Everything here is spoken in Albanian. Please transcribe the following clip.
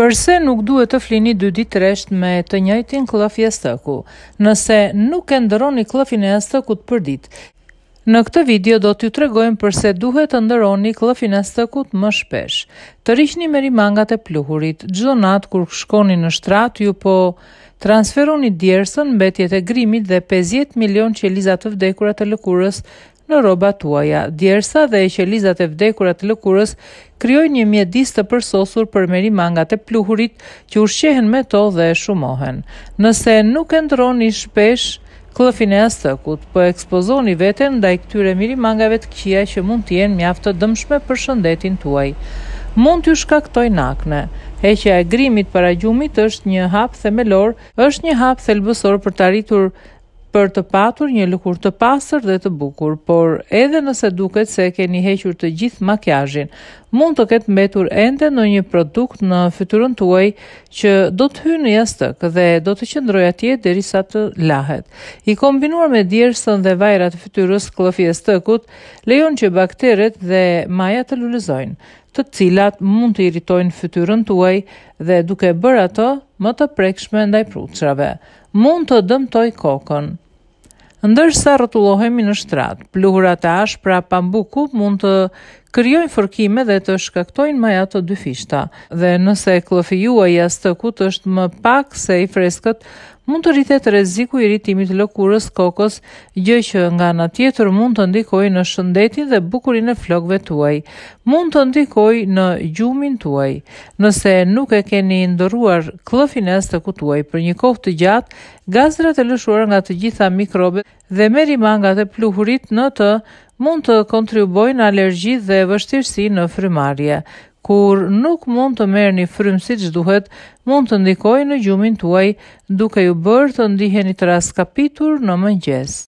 Përse nuk duhet të flini 2 ditë rresht me të njëjtin kllaf i stëku, nëse nuk e ndërroni klëfin e stëkut për ditë? Në këtë video do t'ju tregojmë përse duhet të ndërroni klëfin e stëkut më shpesh. Të rishni me rimangat e pluhurit, gjdo natë kur shkoni në shtrat, ju po transferoni djersën, mbetjet e grimit dhe 50 milion që të vdekurat të lëkurës në roba tuaja. Djersa dhe e qelizat e vdekurat të lëkurës kryoj një mjedis të përsosur për meri mangat e pluhurit që ushqehen me to dhe shumohen. Nëse nuk e ndroni shpesh, Klëfin e astëkut, po ekspozoni veten ndaj i këtyre mirimangave të këqia që mund t'jen mjaftë të dëmshme për shëndetin tuaj. Mund t'ju shkaktoj nakne. Heqja e grimit para gjumit është një hap themelor, është një hap thelbësor për t'aritur për të patur një lëkur të pasër dhe të bukur, por edhe nëse duket se keni hequr të gjithë makjajin, mund të ketë mbetur ende në një produkt në fyturën tuaj që do të hynë jastëk dhe do të qëndrojë atje derisa sa të lahet. I kombinuar me djersën dhe vajrat fyturës klofi jastëkut, lejon që bakteret dhe maja të lulëzojnë, të cilat mund të irritojnë fyturën tuaj dhe duke bërë ato më të prekshme ndaj prutrave. Mund të dëmtoj kokën. Ndërsa rëtullohemi në shtrat, pluhurat e ashpra pambuku mund të kryojnë forkime dhe të shkaktojnë maj ato dy fishta. Dhe nëse e klofi ju a të kutë është më pak se i freskët, mund të rritet reziku i rritimit lëkurës kokos, gjë që nga nga tjetër mund të ndikoj në shëndetin dhe bukurin e flokve tuaj, mund të ndikoj në gjumin tuaj. Nëse nuk e keni ndëruar klëfin e së të kutuaj për një kohë të gjatë, gazrat e lëshuar nga të gjitha mikrobe dhe meri mangat të pluhurit në të mund të kontribuojnë në alergji dhe vështirësi në frymarrje. Kur nuk mund të merrni frym siç duhet, mund të ndikojë në gjumin tuaj, duke ju bërë të ndiheni të raskapitur në mëngjes.